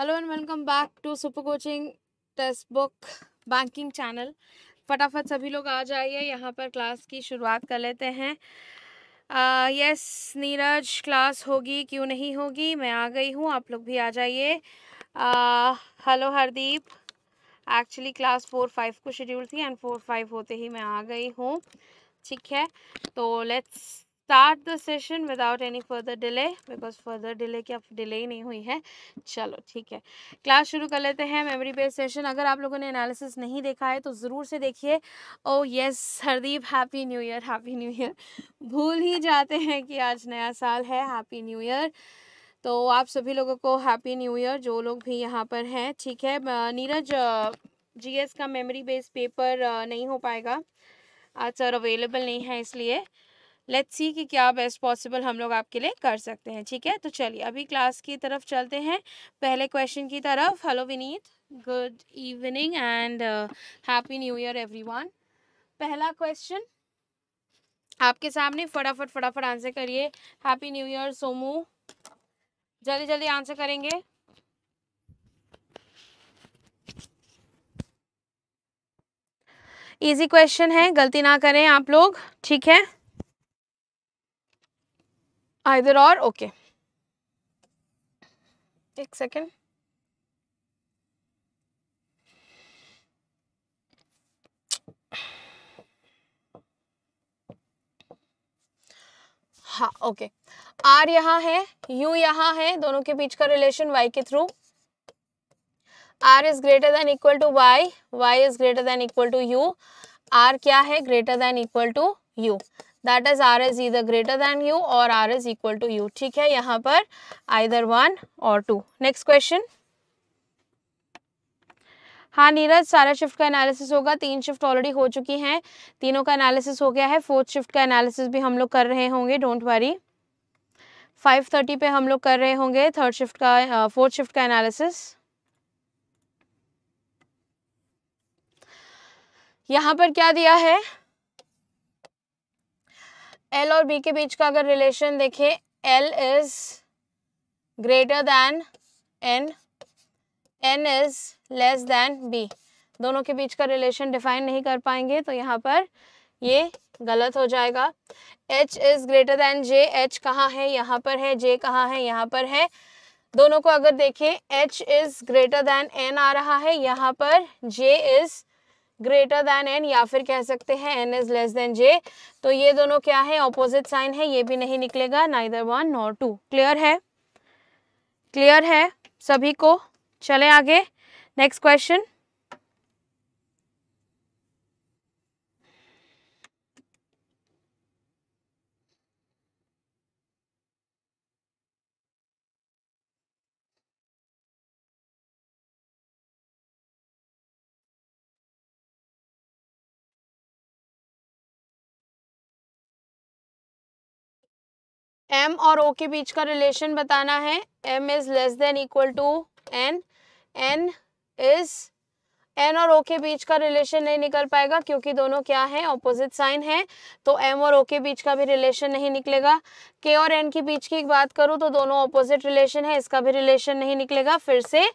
Hello and welcome back to super coaching Testbook banking channel फटाफट सभी लोग आ जाइए यहाँ पर क्लास की शुरुआत कर लेते हैं यस नीरज क्लास होगी क्यों नहीं होगी मैं आ गई हूँ आप लोग भी आ जाइए hello Hardeep actually class four five को शेड्यूल थी एंड फोर फाइव होते ही मैं आ गई हूँ ठीक है तो let's start the session without any further delay because further delay की अब डिले ही नहीं हुई है चलो ठीक है क्लास शुरू कर लेते हैं मेमोरी बेस्ड सेशन अगर आप लोगों ने एनालिसिस नहीं देखा है तो ज़रूर से देखिए oh oh yes Hardeep happy new year happy new year भूल ही जाते हैं कि आज नया साल है हैप्पी न्यू ईयर तो आप सभी लोगों को हैप्पी न्यू ईयर जो लोग भी यहाँ पर हैं ठीक है नीरज एस का मेमोरी बेस्ड पेपर नहीं हो पाएगा आज सर अवेलेबल नहीं है इसलिए लेट्स सी कि क्या बेस्ट पॉसिबल हम लोग आपके लिए कर सकते हैं ठीक है तो चलिए अभी क्लास की तरफ चलते हैं पहले क्वेश्चन की तरफ hello Vineet good evening and happy new year everyone पहला क्वेश्चन आपके सामने फटाफट फटाफट आंसर करिए हैप्पी न्यू ईयर सोमू जल्दी जल्दी आंसर करेंगे इजी क्वेश्चन है गलती ना करें आप लोग ठीक है आइदर और ओके एक सेकेंड हाँ ओके आर यहाँ है यू यहाँ है दोनों के बीच का रिलेशन वाई के through R is greater than equal to Y Y is greater than equal to U R क्या है greater than equal to U that is R is इधर ग्रेटर दैन यू और R is equal to U ठीक है यहाँ पर either one or two next question हाँ नीरज सारा शिफ्ट का एनालिसिस होगा तीन शिफ्ट ऑलरेडी हो चुकी हैं तीनों का एनालिसिस हो गया है फोर्थ शिफ्ट का एनालिसिस भी हम लोग कर रहे होंगे डोंट वरी फाइव थर्टी पे हम लोग कर रहे होंगे थर्ड शिफ्ट का फोर्थ शिफ्ट का एनालिसिस यहाँ पर क्या दिया है एल और बी के बीच का अगर रिलेशन देखें L is greater than N N is less than B दोनों के बीच का रिलेशन डिफाइन नहीं कर पाएंगे तो यहाँ पर ये गलत हो जाएगा H is greater than J H कहाँ है यहाँ पर है जे कहाँ है यहाँ पर है दोनों को अगर देखें H is greater than N आ रहा है यहाँ पर J is greater than N या फिर कह सकते हैं N is less than J तो ये दोनों क्या है ऑपोजिट साइन है ये भी नहीं निकलेगा neither one nor two clear है क्लियर है सभी को चले आगे नेक्स्ट क्वेश्चन एम और ओ के बीच का रिलेशन बताना है M is less than equal to N N is N और ओ के बीच का रिलेशन नहीं निकल पाएगा क्योंकि दोनों क्या है ऑपोजिट साइन है तो एम और ओ के बीच का भी रिलेशन नहीं निकलेगा के और एन के बीच की बात करूँ तो दोनों ऑपोजिट रिलेशन है इसका भी रिलेशन नहीं निकलेगा फिर से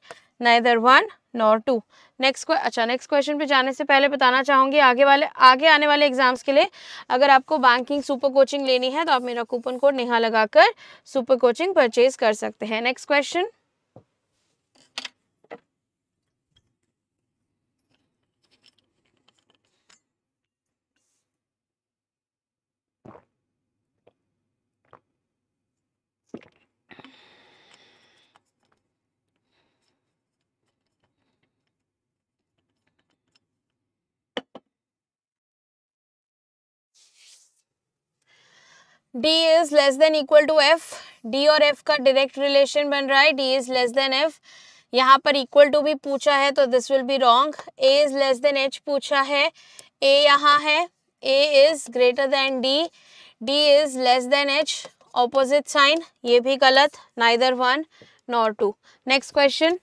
neither one nor two next अच्छा नेक्स्ट क्वेश्चन पे जाने से पहले बताना चाहूँगी आगे वाले आगे आने वाले एग्जाम्स के लिए अगर आपको बैंकिंग सुपर कोचिंग लेनी है तो आप मेरा कूपन कोड नेहा लगाकर सुपर कोचिंग परचेज कर सकते हैं next question d is less than equal to f d और f का डायरेक्ट रिलेशन बन रहा है d is less than f यहाँ पर इक्वल टू भी पूछा है तो this will be wrong a is less than h पूछा है a यहाँ है a is greater than d d is less than h opposite sign ये भी गलत neither one nor two next question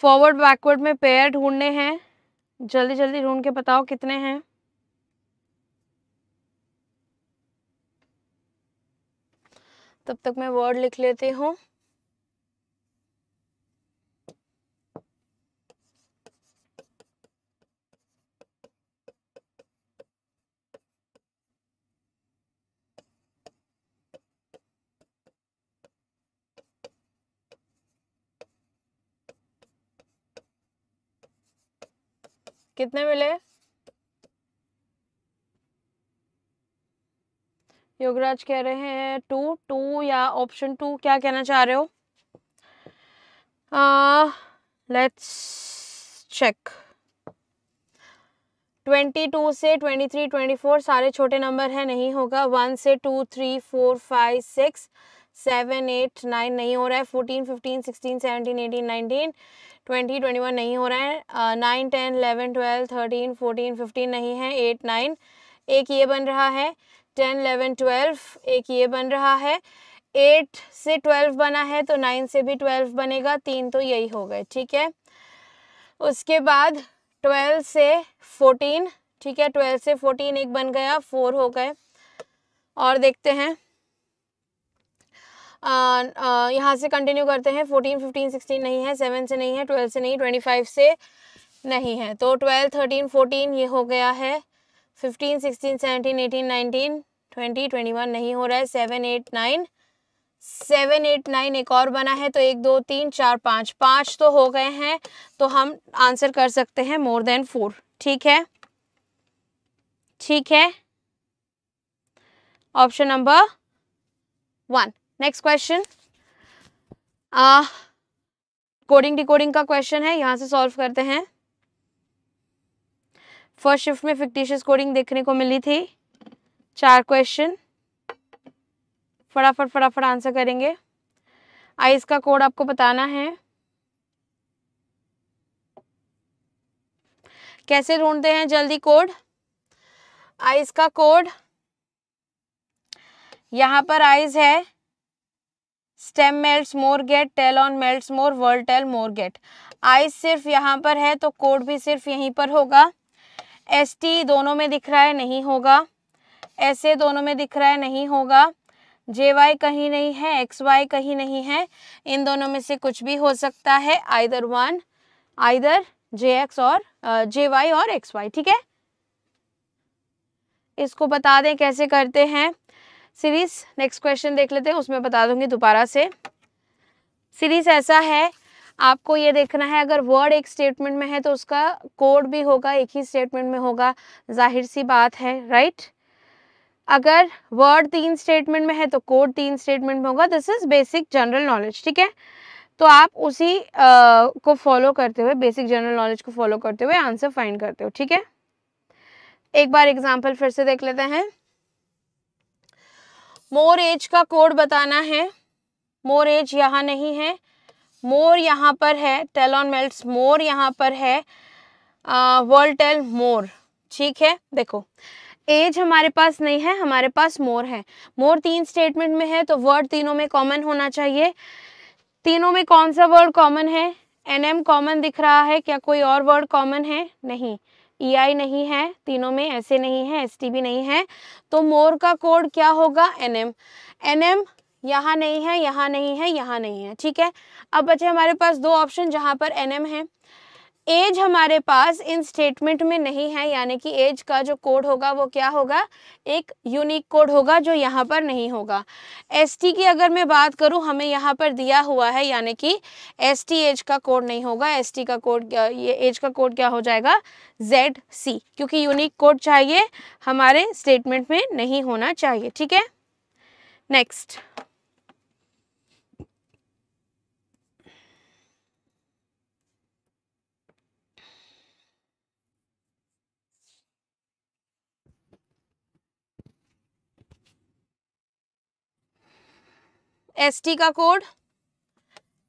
forward backward में पेयर ढूंढने हैं जल्दी जल्दी ढूंढ के बताओ कितने हैं तब तक मैं वर्ड लिख लेती हूँ कितने मिले योगराज कह रहे हैं टू टू या ऑप्शन टू क्या कहना चाह रहे हो लेट्स चेक ट्वेंटी टू से ट्वेंटी थ्री ट्वेंटी फोर सारे छोटे नंबर हैं नहीं होगा वन से two three four five six seven eight nine नहीं हो रहा है fourteen fifteen sixteen seventeen eighteen nineteen twenty twenty one नहीं हो रहा है nine ten eleven twelve thirteen fourteen fifteen नहीं है एट नाइन एक ये बन रहा है टेन एलेवन ट्वेल्व एक ये बन रहा है एट से ट्वेल्व बना है तो नाइन से भी ट्वेल्व बनेगा तीन तो यही हो गए ठीक है उसके बाद ट्वेल्व से फोर्टीन ठीक है ट्वेल्व से फोर्टीन एक बन गया फोर हो गए और देखते हैं यहाँ से कंटिन्यू करते हैं फोर्टीन फिफ्टीन सिक्सटीन नहीं है सेवन से नहीं है ट्वेल्व से नहीं ट्वेंटी फाइव से नहीं है तो ट्वेल्व थर्टीन फोर्टीन ये हो गया है fifteen sixteen seventeen eighteen nineteen twenty twenty one नहीं हो रहा है seven eight nine seven eight nine एक और बना है तो एक दो तीन चार पाँच पाँच तो हो गए हैं तो हम आंसर कर सकते हैं मोर देन फोर ठीक है ठीक है option number one next question coding decoding का क्वेश्चन है यहाँ से सॉल्व करते हैं फर्स्ट शिफ्ट में फिक्टिशियस कोडिंग देखने को मिली थी चार क्वेश्चन फटाफट फटाफट आंसर करेंगे आइस का कोड आपको बताना है कैसे ढूंढते हैं जल्दी कोड आइस का कोड यहाँ पर आइज है stem melt more get tell on melt more world tell more get I सिर्फ यहाँ पर है तो कोड भी सिर्फ यहीं पर होगा एस टी दोनों में दिख रहा है नहीं होगा एस ए दोनों में दिख रहा है नहीं होगा जे वाई कहीं नहीं है एक्स वाई कहीं नहीं है इन दोनों में से कुछ भी हो सकता है either one either J X और जे वाई और एक्स वाई ठीक है इसको बता दें कैसे करते हैं सीरीज नेक्स्ट क्वेश्चन देख लेते हैं उसमें बता दूंगी दोबारा से सीरीज ऐसा है आपको ये देखना है अगर वर्ड एक स्टेटमेंट में है तो उसका कोड भी होगा एक ही स्टेटमेंट में होगा जाहिर सी बात है राइट अगर वर्ड तीन स्टेटमेंट में है तो कोड तीन स्टेटमेंट में होगा this is basic general knowledge ठीक है तो आप उसी आ, को फॉलो करते हुए बेसिक जनरल नॉलेज को फॉलो करते हुए आंसर फाइंड करते हो ठीक है एक बार एग्जाम्पल फिर से देख लेते हैं मोर एज का कोड बताना है मोर एज यहाँ नहीं है मोर यहाँ पर है टेलॉन मेल्ट मोर यहाँ पर है वर्ल्ड टेल मोर ठीक है देखो एज हमारे पास नहीं है हमारे पास मोर है मोर तीन स्टेटमेंट में है तो वर्ड तीनों में कॉमन होना चाहिए तीनों में कौन सा वर्ड कॉमन है एन एम कॉमन दिख रहा है क्या कोई और वर्ड कॉमन है नहीं ई e आई नहीं है तीनों में ऐसे नहीं है एस टी भी नहीं है तो मोर का कोड क्या होगा एन एम एन एम यहाँ नहीं है यहाँ नहीं है यहाँ नहीं है ठीक है अब बचे हमारे पास दो ऑप्शन जहाँ पर एन एम है एज हमारे पास इन स्टेटमेंट में नहीं है यानी कि एज का जो कोड होगा वो क्या होगा एक यूनिक कोड होगा जो यहाँ पर नहीं होगा एसटी की अगर मैं बात करूँ हमें यहाँ पर दिया हुआ है यानी कि एसटी एज का कोड नहीं होगा एसटी का कोड ये एज का कोड क्या हो जाएगा जेड सी क्योंकि यूनिक कोड चाहिए हमारे स्टेटमेंट में नहीं होना चाहिए ठीक है नेक्स्ट टी का कोड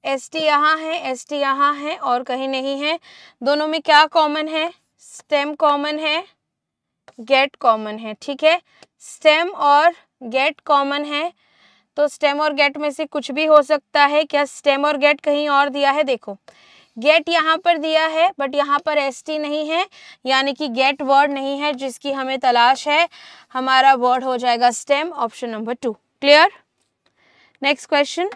एस टी यहाँ है एस टी यहाँ है और कहीं नहीं है दोनों में क्या कॉमन है स्टेम कॉमन है गेट कॉमन है ठीक है स्टेम और गेट कॉमन है तो स्टेम और गेट में से कुछ भी हो सकता है क्या स्टेम और गेट कहीं और दिया है देखो गेट यहाँ पर दिया है बट यहाँ पर एस टी नहीं है यानी कि गेट वर्ड नहीं है जिसकी हमें तलाश है हमारा वर्ड हो जाएगा stem option number two clear next question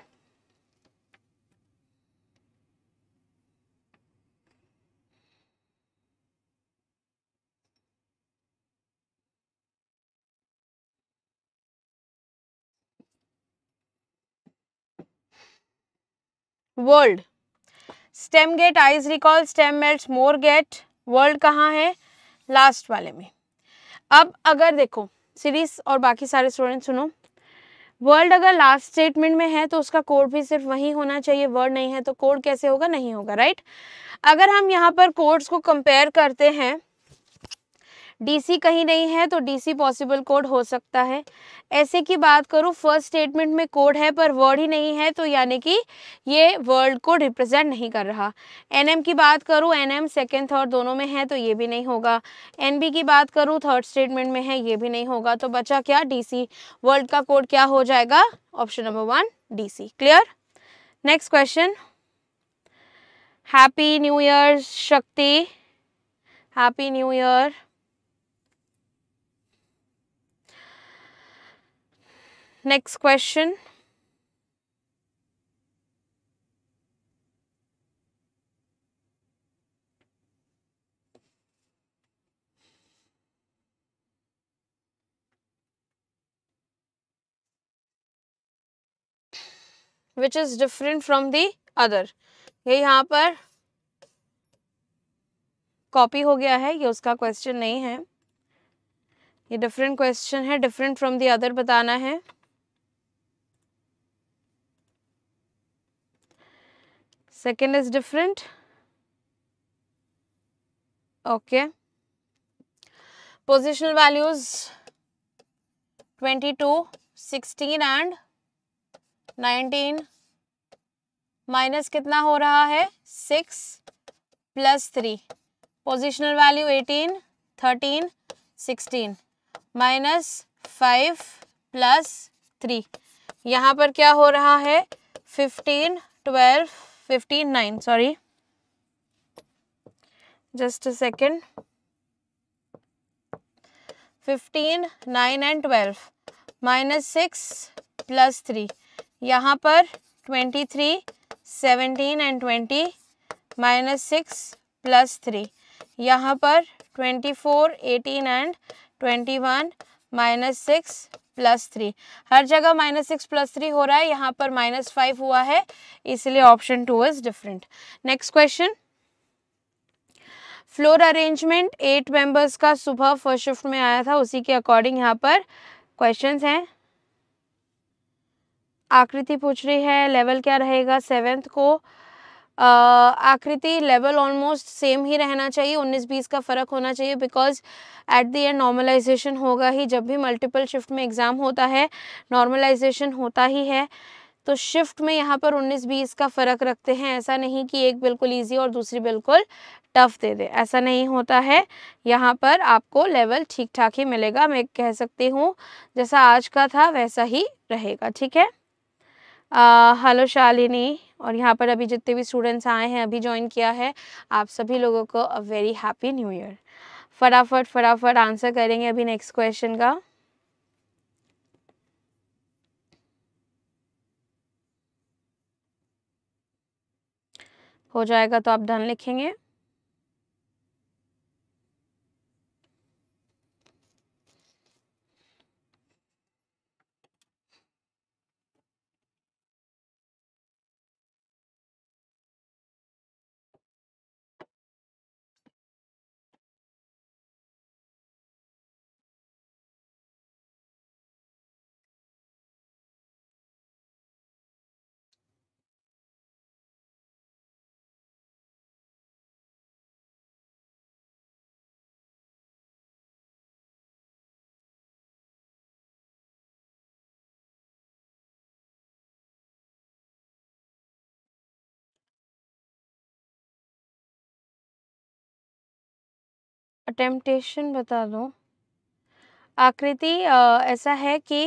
world stem get eyes recall stem melt more get world कहाँ है लास्ट वाले में अब अगर देखो सीरीज और बाकी सारे स्टूडेंट सुनो वर्ड अगर लास्ट स्टेटमेंट में है तो उसका कोड भी सिर्फ वही होना चाहिए वर्ड नहीं है तो कोड कैसे होगा नहीं होगा राइट अगर हम यहाँ पर कोड्स को कंपेयर करते हैं डीसी कहीं नहीं है तो डीसी पॉसिबल कोड हो सकता है ऐसे की बात करूँ फर्स्ट स्टेटमेंट में कोड है पर वर्ड ही नहीं है तो यानी कि ये वर्ल्ड को रिप्रेजेंट नहीं कर रहा एनएम की बात करूँ एनएम सेकंड थर्ड दोनों में है तो ये भी नहीं होगा एनबी की बात करूँ थर्ड स्टेटमेंट में है ये भी नहीं होगा तो बचा क्या डी वर्ल्ड का कोड क्या हो जाएगा option number one D clear next question happy new year Shakti happy new year next question which is different from the other ये यहाँ पर कॉपी हो गया है ये उसका क्वेश्चन नहीं है ये डिफरेंट क्वेश्चन है डिफरेंट फ्रॉम दी अदर बताना है second is different okay positional values 22 16 and 19 minus कितना हो रहा है six plus three positional value eighteen thirteen sixteen minus five plus three यहाँ पर क्या हो रहा है fifteen twelve Fifteen nine sorry just a second Fifteen nine and 12 minus 6 plus 3 yahan par 23 17 and 20 minus 6 plus 3 yahan par 24 18 and 21 minus 6 plus three हर जगह minus six plus three हो रहा है यहाँ पर माइनस फाइव हुआ है इसलिए option two is different next question floor arrangement eight members का सुबह फर्स्ट शिफ्ट में आया था उसी के अकॉर्डिंग यहाँ पर क्वेश्चन हैं आकृति पूछ रही है लेवल क्या रहेगा सेवेंथ को आकृति लेवल ऑलमोस्ट सेम ही रहना चाहिए 19-20 का फ़र्क होना चाहिए because at the end normalization होगा ही जब भी मल्टीपल शिफ्ट में एग्ज़ाम होता है नॉर्मलाइजेशन होता ही है तो शिफ्ट में यहाँ पर 19-20 का फ़र्क रखते हैं ऐसा नहीं कि एक बिल्कुल ईजी और दूसरी बिल्कुल टफ दे दे ऐसा नहीं होता है यहाँ पर आपको लेवल ठीक ठाक ही मिलेगा मैं कह सकती हूँ जैसा आज का था वैसा ही रहेगा ठीक है हेलो शालिनी और यहाँ पर अभी जितने भी स्टूडेंट्स आए हैं अभी ज्वाइन किया है आप सभी लोगों को a very happy new year फटाफट फटाफट आंसर करेंगे अभी नेक्स्ट क्वेश्चन का हो जाएगा तो आप डन लिखेंगे अटेम्पटेशन बता दो आकृति ऐसा है कि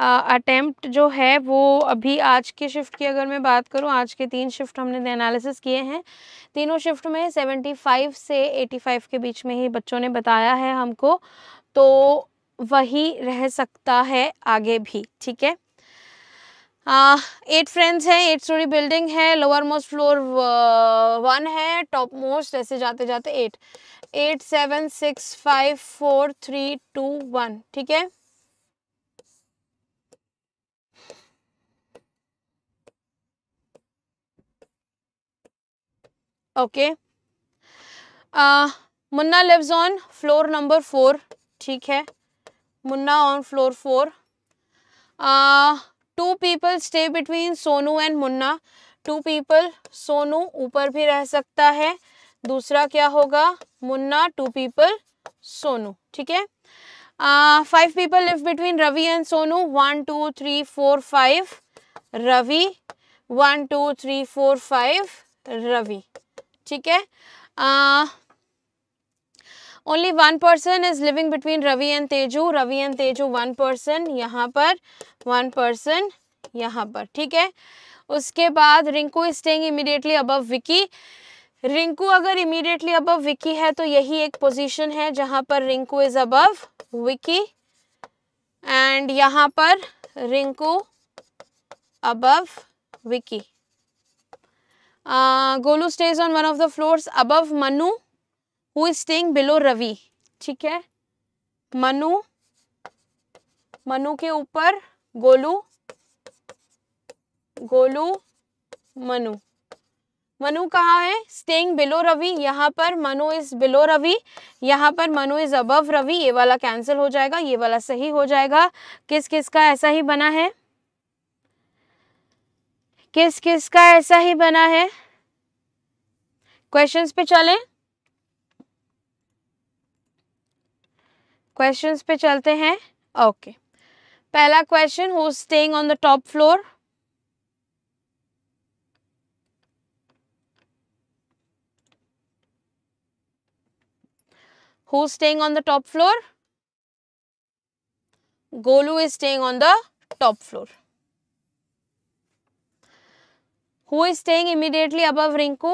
अटेम्प्ट जो है वो अभी आज के शिफ्ट की अगर मैं बात करूं आज के तीन शिफ्ट हमने एनालिसिस किए हैं तीनों शिफ्ट में 75 से 85 के बीच में ही बच्चों ने बताया है हमको तो वही रह सकता है आगे भी ठीक है एट फ्रेंड्स हैं एट स्टोरी बिल्डिंग है लोअर मोस्ट फ्लोर वन है टॉप मोस्ट ऐसे जाते जाते eight eight seven six five four three two one ठीक है okay Munna lives on floor number four ठीक है Munna on floor four two people stay between Sonu and Munna two people Sonu ऊपर भी रह सकता है दूसरा क्या होगा मुन्ना टू पीपल सोनू ठीक है five people live between Ravi and Sonu one two three four five Ravi one two three four five Ravi ठीक है only one person is living between Ravi and Teju Ravi and Teju one person यहाँ पर वन पर्सन यहाँ पर ठीक है उसके बाद Rinku staying immediately above Vicky Rinku अगर इमीडिएटली अबव विकी है तो यही एक पोजीशन है जहां पर Rinku is above Vicky and यहां पर Rinku above Vicky Golu stays on one of the floors above Manu who is staying below Ravi ठीक है मनु मनु के ऊपर गोलू गोलू मनु मनु कहा है स्टेइंग बिलो रवि यहाँ पर मनु इज बिलो रवि यहाँ पर मनु इज अबव रवि ये वाला कैंसिल हो जाएगा ये वाला सही हो जाएगा किस किस का ऐसा ही बना है किस किस का ऐसा ही बना है क्वेश्चंस पे चले क्वेश्चंस पे चलते हैं ओके okay. पहला question who staying on the top floor who is staying on the top floor? Golu is staying on the top floor. Who is staying immediately above Rinku?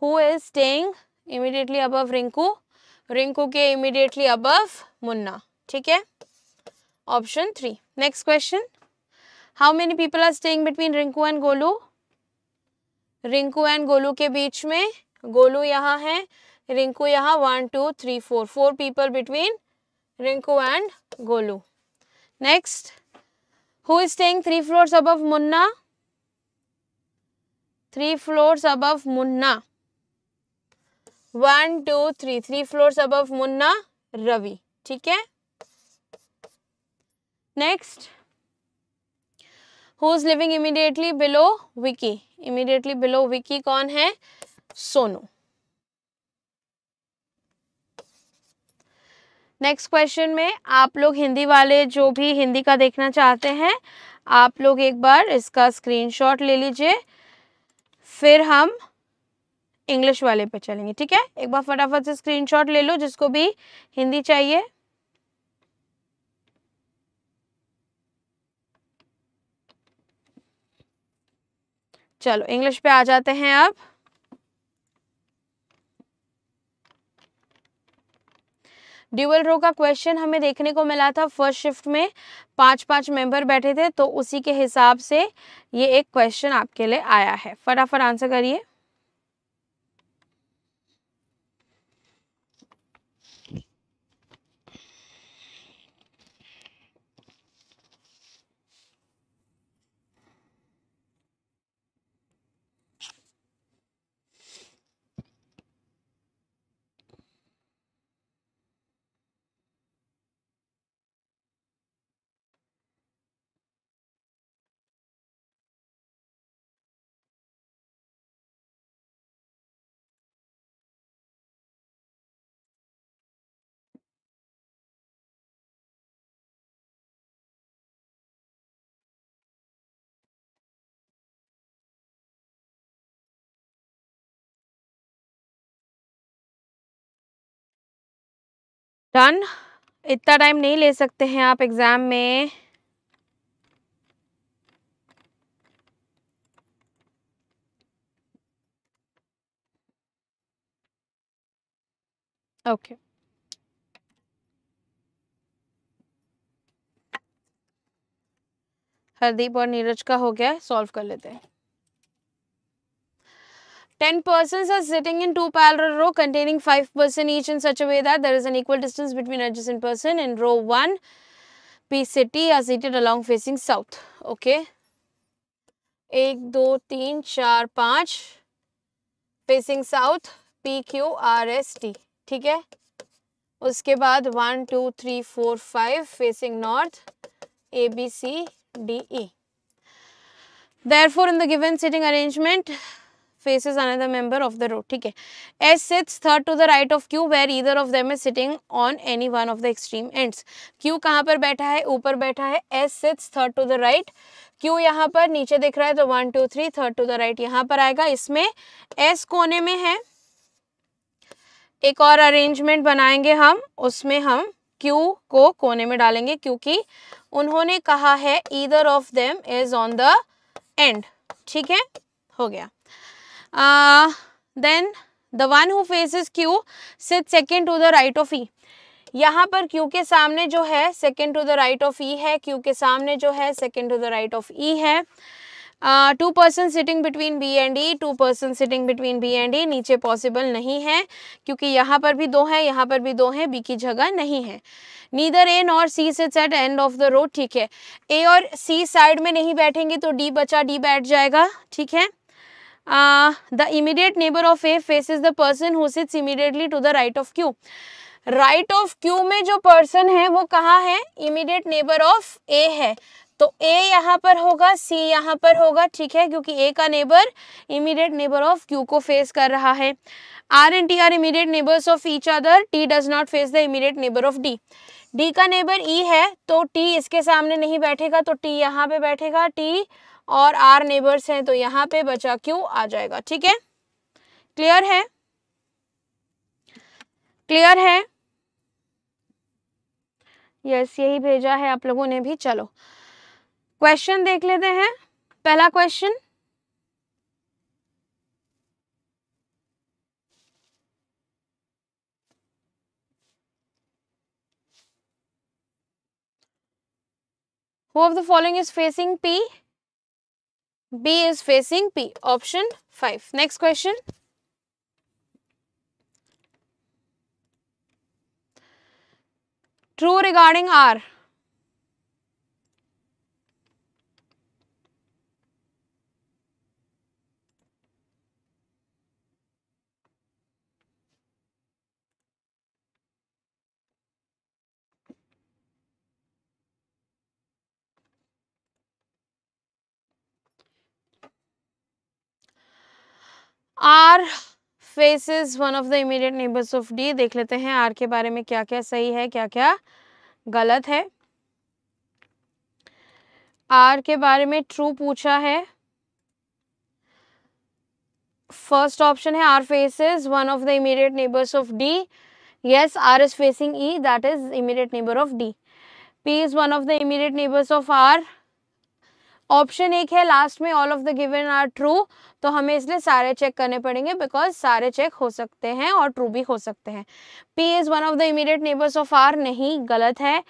Who is staying immediately above Rinku? Rinku ke immediately above Munna. ठीक है Option three Next question. How many people are staying between Rinku and Golu? Rinku and Golu के बीच में गोलू यहाँ है रिंकू यहाँ one two three four four people between Rinku and Golu next who is staying three floor above Munna three floor above Munna one two three three floor above Munna Ravi ठीक है next who is living immediately below Vicky immediately below Vicky कौन है Sonu next question में आप लोग हिंदी वाले जो भी हिंदी का देखना चाहते हैं आप लोग एक बार इसका स्क्रीनशॉट ले लीजिए फिर हम इंग्लिश वाले पे चलेंगे ठीक है एक बार फटाफट से स्क्रीनशॉट ले लो जिसको भी हिंदी चाहिए चलो इंग्लिश पे आ जाते हैं अब ड्यूअल रो का क्वेश्चन हमें देखने को मिला था फर्स्ट शिफ्ट में पांच पांच मेंबर बैठे थे तो उसी के हिसाब से ये एक क्वेश्चन आपके लिए आया है फटाफट आंसर करिए डन इतना टाइम नहीं ले सकते हैं आप एग्ज़ाम में ओके okay. हरदीप और नीरज का हो गया सॉल्व कर लेते हैं 10 persons are sitting in two parallel row containing 5% each in such a way that there is an equal distance between adjacent person in row 1. P city are seated along facing south. Okay. 1, 2, 3, 4, 5 facing south. P, Q, R, S, T. ठीक है उसके बाद one two three four five facing north A B C D E therefore faces another member of the row theek hai S sits third to the right of Q where either of them is sitting on any one of the extreme ends Q kahan par baitha hai upar baitha hai S sits third to the right Q yahan par niche dikh raha hai to 1 2 3 third to the right yahan par aayega isme S kone mein hai ek aur arrangement banayenge hum usme hum Q ko kone mein dalenge kyunki unhone kaha hai either of them is on the end ठीक है हो गया uh, then the one who faces Q sits second to the right of E. यहाँ पर Q के सामने जो है second to the right of E है क्यू के सामने जो है second to the right of E है two person sitting between B and E two person sitting between B and E नीचे पॉसिबल नहीं है क्योंकि यहाँ पर भी दो है यहाँ पर भी दो हैं बी की जगह नहीं है नीदर ए और सी से set end of the road ठीक है ए और सी साइड में नहीं बैठेंगे तो डी बचा डी बैठ जाएगा ठीक है immediate neighbour of A face is the person who sits immediately to the right of Q right of Q में जो पर्सन है वो कहाँ है इमीडिएट नेबर ऑफ ए है तो ए यहाँ पर होगा सी यहाँ पर होगा ठीक है क्योंकि ए का neighbour immediate neighbour of Q को फेस कर रहा है R and T are immediate neighbours of each other T does not face the immediate neighbour of D D का नेबर ई e है तो टी इसके सामने नहीं बैठेगा तो टी यहाँ पे बैठेगा टी और आर नेबर्स हैं तो यहाँ पे बचा क्यू आ जाएगा ठीक है क्लियर है क्लियर है यस यही भेजा है आप लोगों ने भी चलो क्वेश्चन देख लेते हैं पहला question Who of the following is facing P? B is facing P. Option 5. Next question. True regarding R. R faces one of the immediate neighbours of D देख लेते हैं आर के बारे में क्या क्या सही है क्या क्या गलत है आर के बारे में ट्रू पूछा है फर्स्ट ऑप्शन है R faces one of the immediate neighbours of D yes R is facing E that is immediate neighbour of D P is one of the immediate neighbours of R option एक है last में all of the given are true तो हमें इसलिए सारे check करने पड़ेंगे because सारे चेक हो सकते हैं और ट्रू भी हो सकते हैं P is one of the immediate neighbours of R नहीं गलत है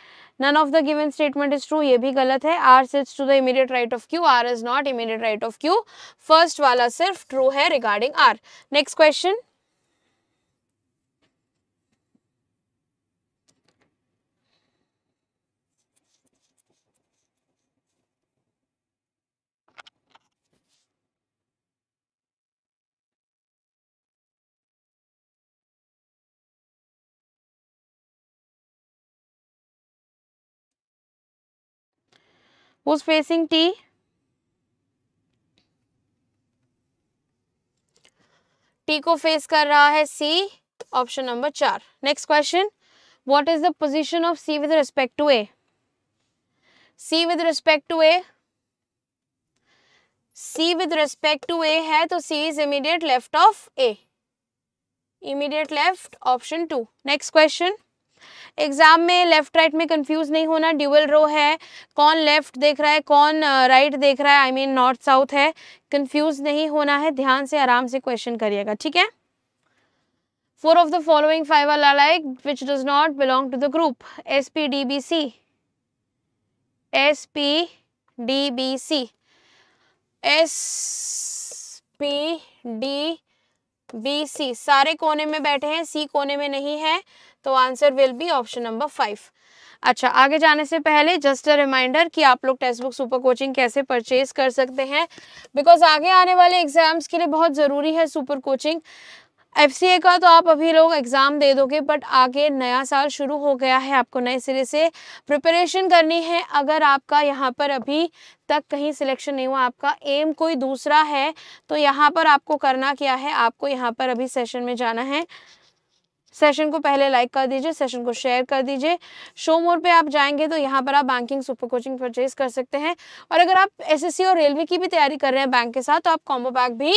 none of the given statement is true ये भी गलत है R sits to the immediate right of Q R is not immediate right of Q first वाला सिर्फ true है regarding R next question who's facing T? T को face कर रहा है C ऑप्शन नंबर चार next question what is the position of C with respect to A C with respect to A C with respect to A है तो C is immediate left of A immediate left option two next question exam में left right में confuse नहीं होना dual रो है कौन left देख रहा है कौन राइट right देख रहा है आई मीन नॉर्थ साउथ है कंफ्यूज नहीं होना है ध्यान से आराम से क्वेश्चन करिएगा ठीक है four of the following five are like which does not belong to the group S P D B C S P D B C S P D B C सारे कोने में बैठे हैं सी कोने में नहीं है तो answer will be option number five अच्छा आगे जाने से पहले जस्ट अ रिमाइंडर कि आप लोग टेक्स्ट बुक सुपर कोचिंग कैसे परचेज कर सकते हैं बिकॉज आगे आने वाले एग्जाम्स के लिए बहुत ज़रूरी है सुपर कोचिंग एफ का तो आप अभी लोग एग्ज़ाम दे दोगे बट आगे नया साल शुरू हो गया है आपको नए सिरे से प्रिपरेशन करनी है अगर आपका यहाँ पर अभी तक कहीं सिलेक्शन नहीं हुआ आपका एम कोई दूसरा है तो यहाँ पर आपको करना क्या है आपको यहाँ पर अभी सेशन में जाना है सेशन को पहले लाइक कर दीजिए सेशन को शेयर कर दीजिए शो मोर पे आप जाएंगे तो यहाँ पर आप बैंकिंग सुपर कोचिंग परचेज कर सकते हैं और अगर आप एसएससी और रेलवे की भी तैयारी कर रहे हैं बैंक के साथ तो आप कॉम्बो पैक भी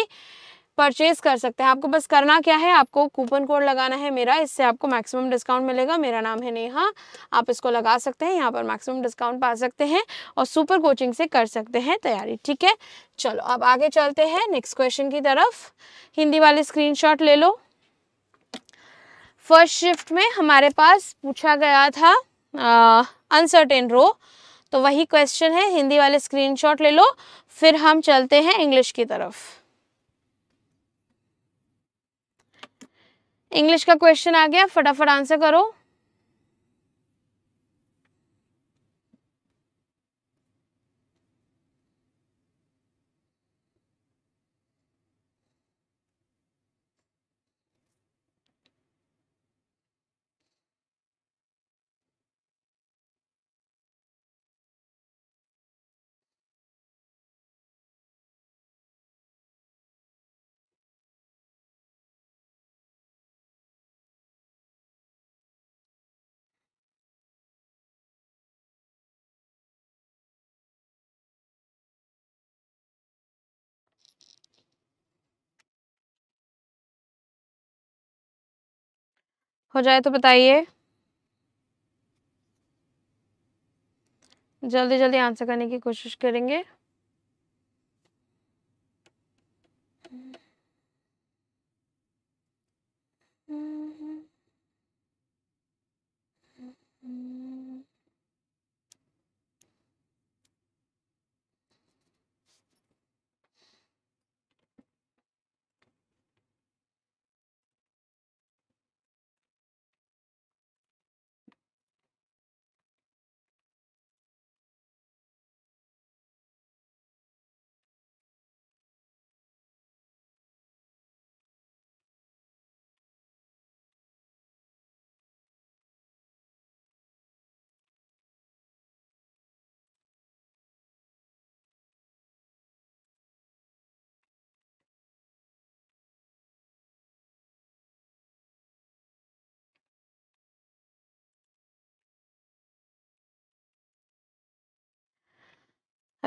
परचेज कर सकते हैं आपको बस करना क्या है आपको कूपन कोड लगाना है मेरा इससे आपको मैक्सिमम डिस्काउंट मिलेगा मेरा नाम है नेहा आप इसको लगा सकते हैं यहाँ पर मैक्सिमम डिस्काउंट पा सकते हैं और सुपर कोचिंग से कर सकते हैं तैयारी ठीक है चलो अब आगे चलते हैं नेक्स्ट क्वेश्चन की तरफ हिंदी वाले स्क्रीनशॉट ले लो फर्स्ट शिफ्ट में हमारे पास पूछा गया था अनसर्टेन रो तो वही क्वेश्चन है हिंदी वाले स्क्रीनशॉट ले लो फिर हम चलते हैं इंग्लिश की तरफ इंग्लिश का क्वेश्चन आ गया फटाफट आंसर करो हो जाए तो बताइए जल्दी जल्दी आंसर करने की कोशिश करेंगे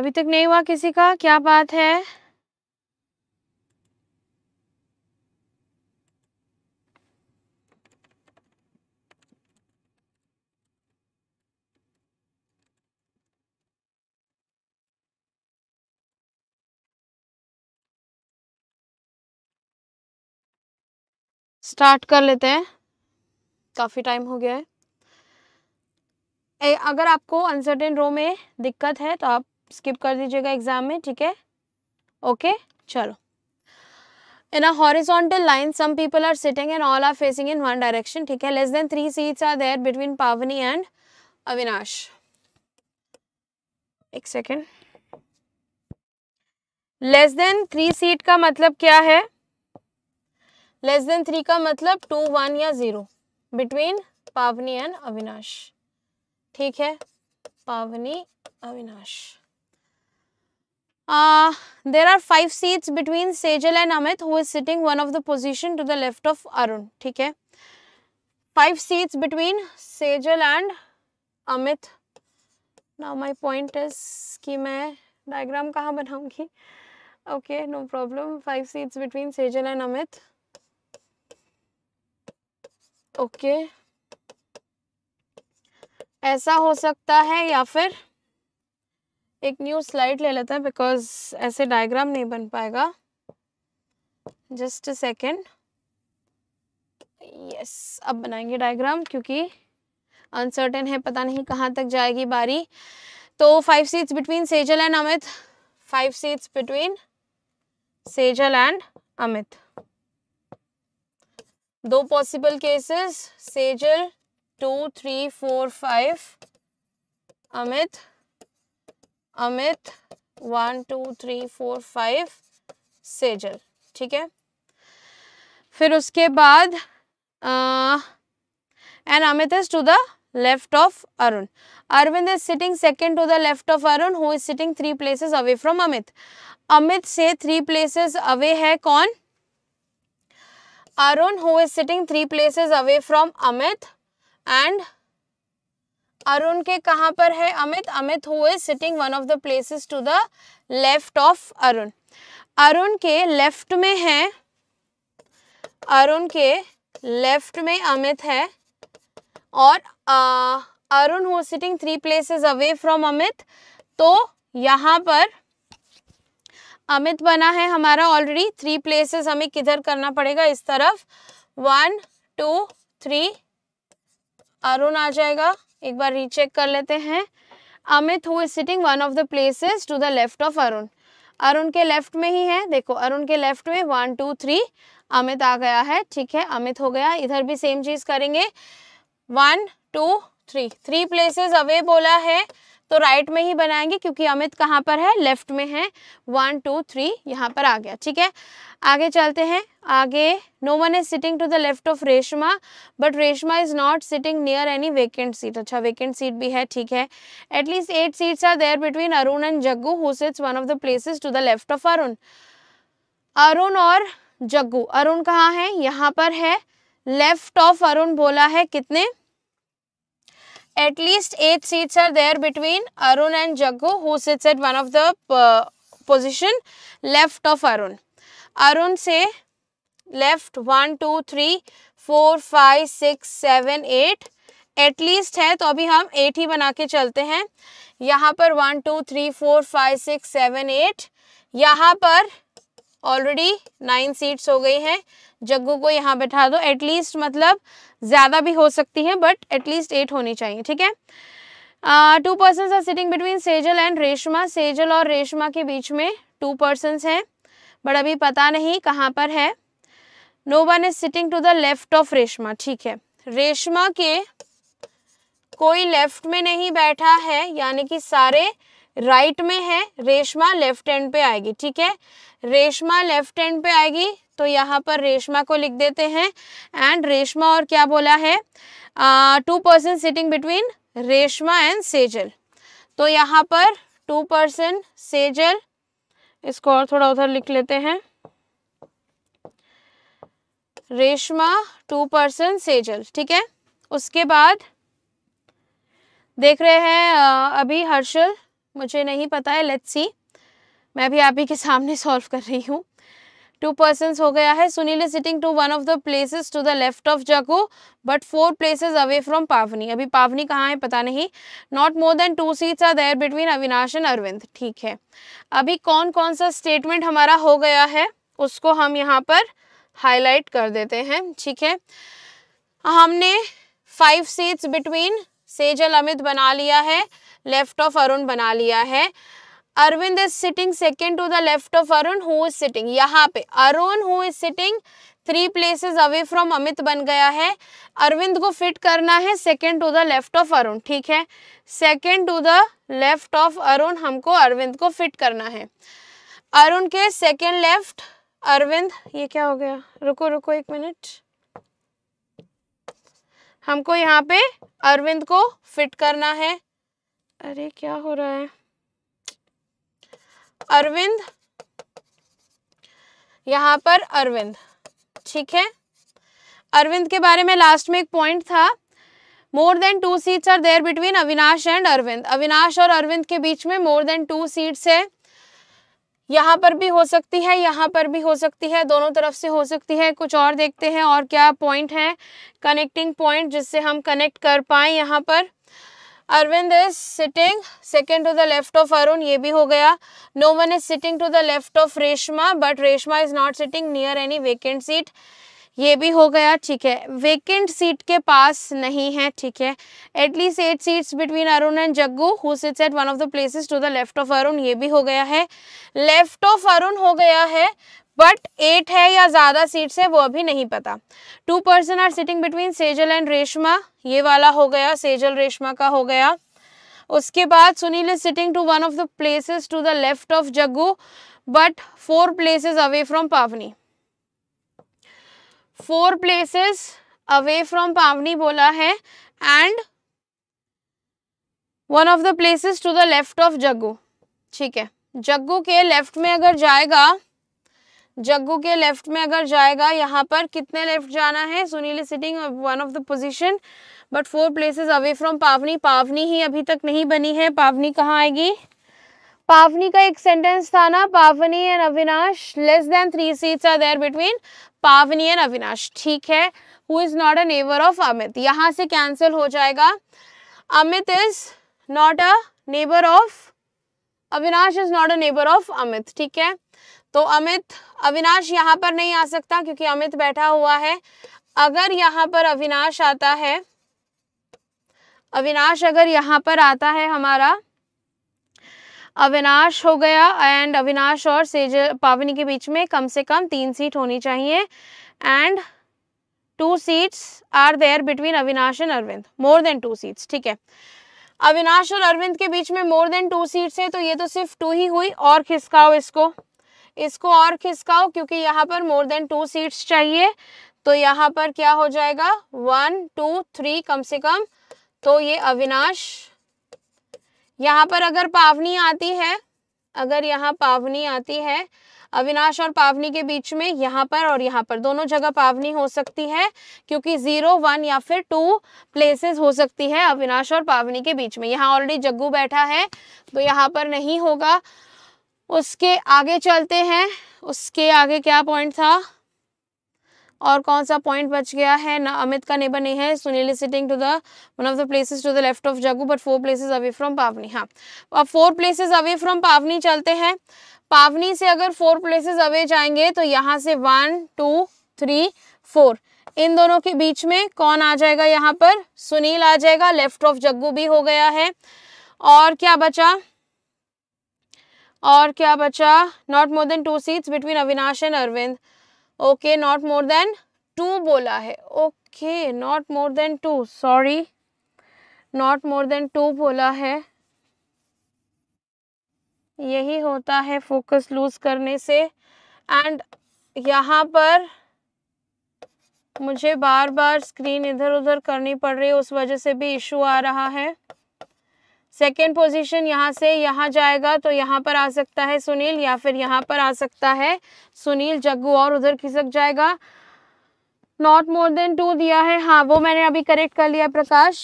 अभी तक नहीं हुआ किसी का क्या बात है स्टार्ट कर लेते हैं काफ़ी टाइम हो गया है ए, अगर आपको अनसर्टेन रो में दिक्कत है तो आप स्किप कर दीजिएगा एग्जाम में ठीक है ओके चलो in a horizontal line some people are sitting and all are facing in one direction ठीक है less than three seats are there between पावनी एंड अविनाश एक second less than three seat का मतलब क्या है लेस देन थ्री का मतलब टू वन या जीरो बिटवीन पावनी एंड अविनाश ठीक है पावनी Avinash Uh, there are five seats between Sejal and Amit who is sitting one of the position to the left of Arun. ठीक है Five seats between Sejal and Amit. Now my point is कि मैं diagram कहाँ बनाऊँगी? Okay, no problem. Five seats between Sejal and Amit. Okay. ऐसा हो सकता है या फिर एक न्यू स्लाइड ले लेते हैं बिकॉज ऐसे डायग्राम नहीं बन पाएगा जस्ट अ सेकेंड यस अब बनाएंगे डायग्राम क्योंकि अनसर्टेन है पता नहीं कहाँ तक जाएगी बारी तो five seats between Sejal and Amit five seats between Sejal and Amit दो possible cases Sejal two three four five Amit Amit one two three four five Sejal ठीक है फिर उसके बाद and Amit is to the left of Arun Arvind is sitting second to the left of Arun who is sitting three places away from Amit Amit से three places away है कौन Arun who is sitting three places away from Amit and Arun के कहाँ पर है Amit Amit who is sitting one of the places to the left of Arun Arun के left में है अरुण के लेफ्ट में अमित है और Arun who sitting three places away from Amit तो यहाँ पर अमित बना है हमारा ऑलरेडी थ्री प्लेसेस हमें किधर करना पड़ेगा इस तरफ वन टू थ्री अरुण आ जाएगा एक बार रीचेक कर लेते हैं Amit who is sitting one of the places to the left of Arun Arun के लेफ्ट में ही है देखो अरुण के लेफ्ट में वन टू थ्री अमित आ गया है ठीक है अमित हो गया इधर भी सेम चीज करेंगे one two three three places away बोला है तो राइट right में ही बनाएंगे क्योंकि अमित कहाँ पर है लेफ्ट में है वन टू थ्री यहाँ पर आ गया ठीक है आगे चलते हैं आगे no one is sitting to the left of Reshma but Reshma is not sitting near any vacant seat अच्छा वेकेंट सीट भी है ठीक है at least eight seats are there between Arun and Jaggu who sits one of the places to the left of Arun Arun और जग्गू अरुण कहाँ है यहाँ पर है लेफ्ट ऑफ अरुण बोला है कितने at least eight seats are there between Arun and Jaggu who sits at one of the position left of Arun Arun से left one two three four five six seven eight at least है तो अभी हम एट ही बना के चलते हैं यहाँ पर one two three four five six seven eight यहाँ पर ऑलरेडी नाइन सीट्स हो गई हैं जग्गू को यहाँ बैठा दो एटलीस्ट मतलब ज़्यादा भी हो सकती है बट एटलीस्ट एट होनी चाहिए ठीक है two person are sitting between Sejal and Reshma Sejal और रेशमा के बीच में टू पर्सनस हैं बट अभी पता नहीं कहाँ पर है no one is sitting to the left of Reshma ठीक है रेशमा के कोई लेफ्ट में नहीं बैठा है यानी कि सारे राइट में है रेशमा लेफ्ट एंड पे आएगी ठीक है रेशमा लेफ्ट एंड पे आएगी तो यहाँ पर रेशमा को लिख देते हैं एंड रेशमा और क्या बोला है two person sitting between Reshma and Sejal तो यहाँ पर टू पर्सन सेजल इसको और थोड़ा उधर लिख लेते हैं रेशमा टू पर्सन सेजल ठीक है उसके बाद देख रहे हैं अभी हर्षल मुझे नहीं पता है लेट्स सी मैं भी आप ही के सामने सॉल्व कर रही हूँ टू पर्सन हो गया है Sunil is sitting to one of the places to the left of Jaggu but four places away from Pavni अभी पावनी कहाँ है पता नहीं not more than two seats are there between Avinash and Arvind ठीक है अभी कौन कौन सा स्टेटमेंट हमारा हो गया है उसको हम यहाँ पर हाईलाइट कर देते हैं ठीक है हमने five seats between Sejal Amit बना लिया है लेफ्ट ऑफ अरुण बना लिया है Arvind is sitting second to the left of Arun who is sitting यहाँ पे Arun who is sitting three places away from Amit बन गया है अरविंद को फिट करना है second to the left of Arun ठीक है second to the left of Arun हमको अरविंद को फिट करना है अरुण के सेकेंड लेफ्ट अरविंद ये क्या हो गया रुको रुको एक मिनट हमको यहाँ पे अरविंद को फिट करना है अरे क्या हो रहा है अरविंद यहाँ पर अरविंद ठीक है अरविंद के बारे में लास्ट में एक पॉइंट था more than two seats are there between Avinash and Arvind Avinash और अरविंद के बीच में मोर देन टू सीट्स है यहाँ पर भी हो सकती है यहाँ पर भी हो सकती है दोनों तरफ से हो सकती है कुछ और देखते हैं और क्या पॉइंट है कनेक्टिंग पॉइंट जिससे हम कनेक्ट कर पाए यहाँ पर Arvind is sitting second to the left of Arun ये भी हो गया no one is sitting to the left of Reshma but Reshma is not sitting near any vacant seat ये भी हो गया ठीक है वेकेंट सीट के पास नहीं है ठीक है at least eight seats between Arun and Jaggu who sits at one of the places to the left of Arun ये भी हो गया है लेफ्ट ऑफ अरुण हो गया है बट एट है या ज़्यादा सीट्स है वो अभी नहीं पता two person are sitting between Sejal and Reshma ये वाला हो गया सेजल रेशमा का हो गया उसके बाद Sunil is sitting to one of the places to the left of Jaggu but four places away from Pavani four places away from Pavani बोला है and one of the places to the left of Jaggu ठीक है जग्गू के लेफ्ट में अगर जाएगा जग्गू के लेफ्ट में अगर जाएगा यहाँ पर कितने लेफ्ट जाना है Sunil sitting one of the position but four places away from Pavani Pavani ही अभी तक नहीं बनी है पावनी कहाँ आएगी पावनी का एक सेंटेंस था ना Pavani and Avinash less than three seats are there between पावनी एंड अविनाश ठीक है who is not a neighbour of Amit यहाँ से कैंसिल हो जाएगा Amit is not a neighbour of Avinash is not a neighbour of Amit ठीक है तो अमित अविनाश यहाँ पर नहीं आ सकता क्योंकि अमित बैठा हुआ है अगर यहाँ पर अविनाश आता है अविनाश अगर यहाँ पर आता है हमारा अविनाश हो गया एंड अविनाश और सेज पावनी के बीच में कम से कम तीन सीट होनी चाहिए and two seats are there between Avinash and Arvind more than two seats ठीक है अविनाश और अरविंद के बीच में मोर देन टू सीट्स है तो ये तो सिर्फ टू ही हुई और खिसकाओ इसको इसको और खिसकाओ क्योंकि यहाँ पर मोर देन टू सीट्स चाहिए तो यहाँ पर क्या हो जाएगा वन टू थ्री कम से कम तो ये अविनाश यहाँ पर अगर पावनी आती है अगर यहाँ पावनी आती है अविनाश और पावनी के बीच में यहाँ पर और यहाँ पर दोनों जगह पावनी हो सकती है क्योंकि जीरो वन या फिर टू प्लेसेस हो सकती है अविनाश और पावनी के बीच में यहाँ ऑलरेडी जग्गू बैठा है तो यहाँ पर नहीं होगा उसके आगे चलते हैं उसके आगे क्या पॉइंट था और कौन सा पॉइंट बच गया है ना अमित का नेबर नहीं है Sunil is sitting to the one of the places to the left of Jaggu but four places away from Pavani हाँ अब फोर प्लेसेस अवे फ्रॉम पावनी चलते हैं पावनी से अगर फोर प्लेसेस अवे जाएंगे तो यहाँ से वन टू थ्री फोर इन दोनों के बीच में कौन आ जाएगा यहाँ पर सुनील आ जाएगा लेफ्ट ऑफ जग्गू भी हो गया है और क्या बचा और क्या बचा not more than two seats between Avinash and Arvind okay not more than two बोला है okay not more than two sorry not more than two बोला है यही होता है फोकस लूज करने से एंड यहाँ पर मुझे बार बार स्क्रीन इधर उधर करनी पड़ रही है उस वजह से भी इशू आ रहा है सेकेंड पोजीशन यहाँ से यहाँ जाएगा तो यहाँ पर आ सकता है सुनील या फिर यहाँ पर आ सकता है सुनील जग्गू और उधर खिसक जाएगा नॉट मोर देन टू दिया है हाँ वो मैंने अभी करेक्ट कर लिया प्रकाश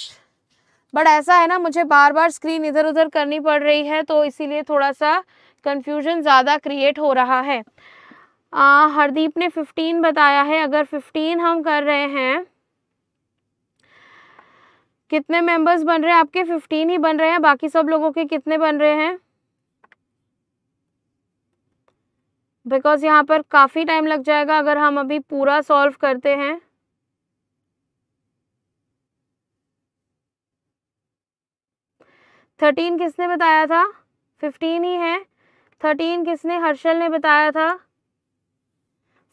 बट ऐसा है ना मुझे बार बार स्क्रीन इधर उधर करनी पड़ रही है तो इसीलिए थोड़ा सा कन्फ्यूजन ज़्यादा क्रिएट हो रहा है आ, हरदीप ने फिफ्टीन बताया है अगर फिफ्टीन हम कर रहे हैं कितने मेंबर्स बन रहे हैं आपके फिफ्टीन ही बन रहे हैं बाकी सब लोगों के कितने बन रहे हैं बिकॉज यहाँ पर काफ़ी टाइम लग जाएगा अगर हम अभी पूरा सॉल्व करते हैं थर्टीन किसने बताया था फिफ्टीन ही है थर्टीन किसने हर्षल ने बताया था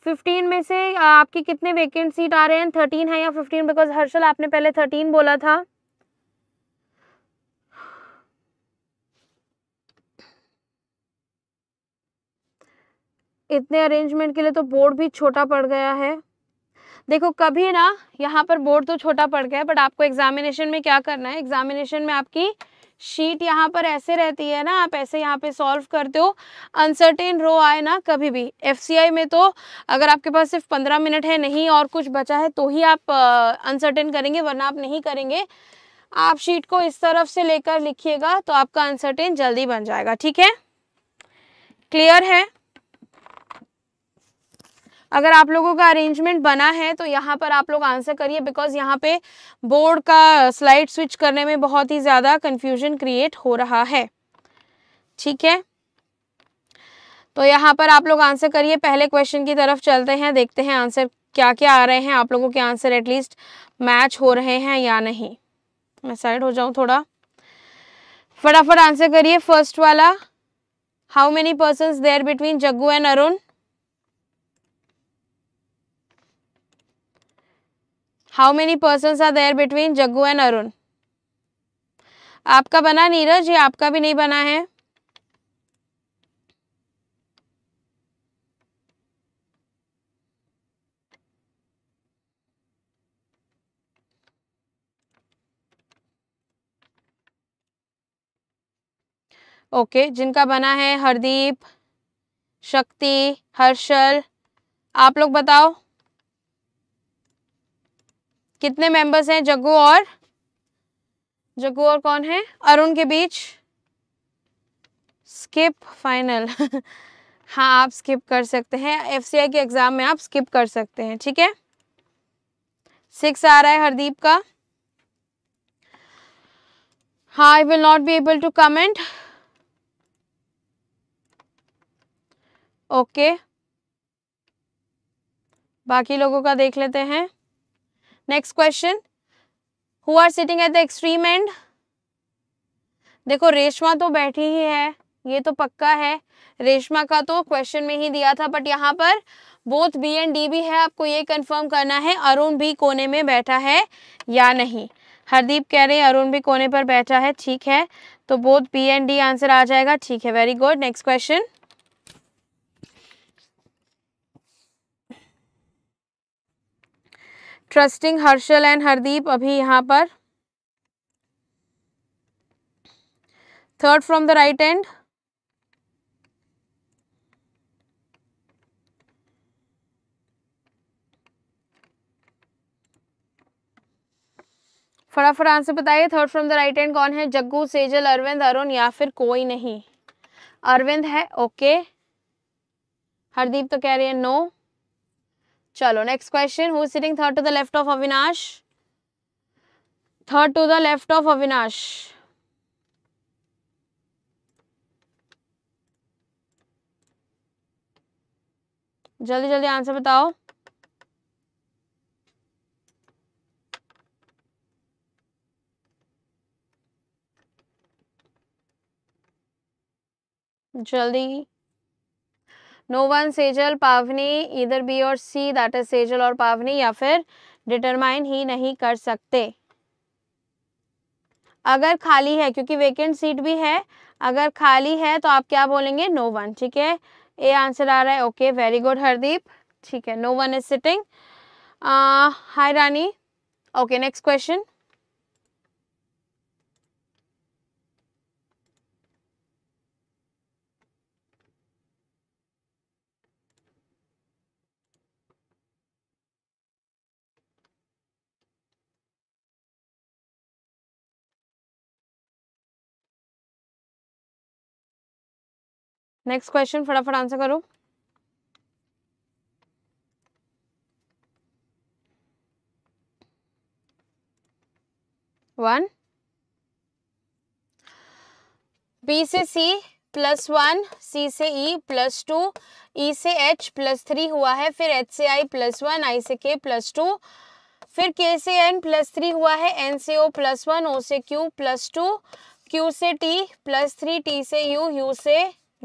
15 में से आपके कितने वेकेंट सीट आ रहे हैं 13 है या 15 बिकॉज हर्षल आपने पहले 13 बोला था इतने अरेंजमेंट के लिए तो बोर्ड भी छोटा पड़ गया है देखो कभी ना यहाँ पर बोर्ड तो छोटा पड़ गया है बट आपको एग्जामिनेशन में क्या करना है एग्जामिनेशन में आपकी शीट यहाँ पर ऐसे रहती है ना आप ऐसे यहाँ पे सॉल्व करते हो अनसर्टेन रो आए ना कभी भी एफ में तो अगर आपके पास सिर्फ पंद्रह मिनट है नहीं और कुछ बचा है तो ही आप अनसर्टेन करेंगे वरना आप नहीं करेंगे आप शीट को इस तरफ से लेकर लिखिएगा तो आपका अनसर्टेन जल्दी बन जाएगा ठीक है क्लियर है अगर आप लोगों का अरेंजमेंट बना है तो यहाँ पर आप लोग आंसर करिए बिकॉज यहाँ पे बोर्ड का स्लाइड स्विच करने में बहुत ही ज़्यादा कन्फ्यूजन क्रिएट हो रहा है ठीक है तो यहाँ पर आप लोग आंसर करिए पहले क्वेश्चन की तरफ चलते हैं देखते हैं आंसर क्या क्या आ रहे हैं आप लोगों के आंसर एटलीस्ट मैच हो रहे हैं या नहीं मैं साइड हो जाऊँ थोड़ा फटाफट आंसर करिए फर्स्ट वाला how many person there between Jaggu and Arun how many person are there between Jaggu and Arun आपका बना नीरज ये आपका भी नहीं बना है ओके okay, जिनका बना है हरदीप शक्ति हर्षल आप लोग बताओ कितने मेंबर्स हैं जग्गू और जग्गू और कौन है अरुण के बीच स्किप फाइनल हाँ आप स्किप कर सकते हैं एफसीआई के एग्ज़ाम में आप स्किप कर सकते हैं ठीक है सिक्स आ रहा है हरदीप का हाँ I will not be able to comment okay बाकी लोगों का देख लेते हैं next question who are sitting at the extreme end देखो रेशमा तो बैठी ही है ये तो पक्का है रेशमा का तो क्वेश्चन में ही दिया था बट यहाँ पर बोथ बी एंड डी भी है आपको ये कंफर्म करना है अरुण भी कोने में बैठा है या नहीं हरदीप कह रहे हैं अरुण भी कोने पर बैठा है ठीक है तो both B and D answer आ जाएगा ठीक है very good next question trusting Harshal and Hardeep अभी यहाँ पर third from the right end फटाफट आंसर बताइए third from the right end कौन है जग्गू सेजल अरविंद अरुण या फिर कोई नहीं अरविंद है ओके हरदीप तो कह रही है नो चलो next question who sitting third to the left of Avinash third to the left of Avinash जल्दी जल्दी आंसर बताओ जल्दी नो वन सेजल पावनी इधर बी और सी दैट इज सेजल और पावनी या फिर डिटरमाइन ही नहीं कर सकते अगर खाली है क्योंकि वेकेंट सीट भी है अगर खाली है तो आप क्या बोलेंगे नो वन ठीक है ए आंसर आ रहा है ओके वेरी गुड हरदीप ठीक है no one is sitting hi Rani okay next question next question फटाफट आंसर करो वन बी से सी प्लस वन सी से ई प्लस टू ई से एच प्लस थ्री हुआ है फिर एच से आई प्लस वन आई से के प्लस टू फिर के से एन प्लस थ्री हुआ है एन से ओ प्लस वन ओ से क्यू प्लस टू क्यू से टी प्लस थ्री टी से यू यू से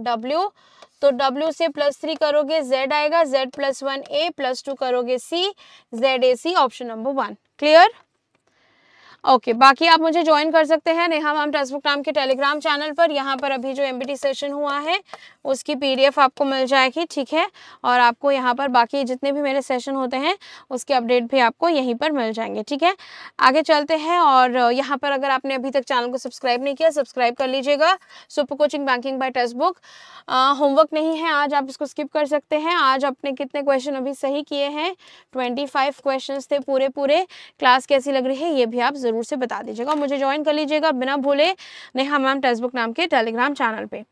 W तो W से प्लस थ्री करोगे Z आएगा Z plus one A plus two करोगे C Z A C option number one clear okay बाकी आप मुझे ज्वाइन कर सकते हैं नेहा मैम टेक्सबुक नाम के टेलीग्राम चैनल पर यहाँ पर अभी जो एम सेशन हुआ है उसकी पी आपको मिल जाएगी ठीक है और आपको यहाँ पर बाकी जितने भी मेरे सेशन होते हैं उसके अपडेट भी आपको यहीं पर मिल जाएंगे ठीक है आगे चलते हैं और यहाँ पर अगर आपने अभी तक चैनल को सब्सक्राइब नहीं किया सब्सक्राइब कर लीजिएगा super coaching banking by textbook homework नहीं है आज आप इसको स्किप कर सकते हैं आज आपने कितने क्वेश्चन अभी सही किए हैं ट्वेंटी क्वेश्चन थे पूरे पूरे क्लास कैसी लग रही है ये भी आप ज़रूर से बता दीजिएगा और मुझे ज्वाइन कर लीजिएगा बिना भूले नेहा मैम बुक नाम के टेलीग्राम चैनल पे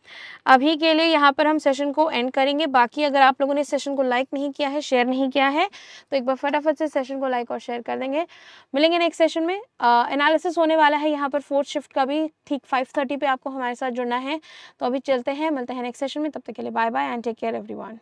अभी के लिए यहाँ पर हम सेशन को एंड करेंगे बाकी अगर आप लोगों ने सेशन को लाइक नहीं किया है शेयर नहीं किया है तो एक बार फटाफट से सेशन को लाइक और शेयर कर देंगे मिलेंगे नेक्स्ट सेशन में एनालिसिस होने वाला है यहाँ पर फोर्थ शिफ्ट का भी ठीक फाइव थर्टी पे आपको हमारे साथ जुड़ना है तो अभी चलते हैं मिलते हैं नेक्स्ट सेशन में तब तक के लिए bye bye and take care everyone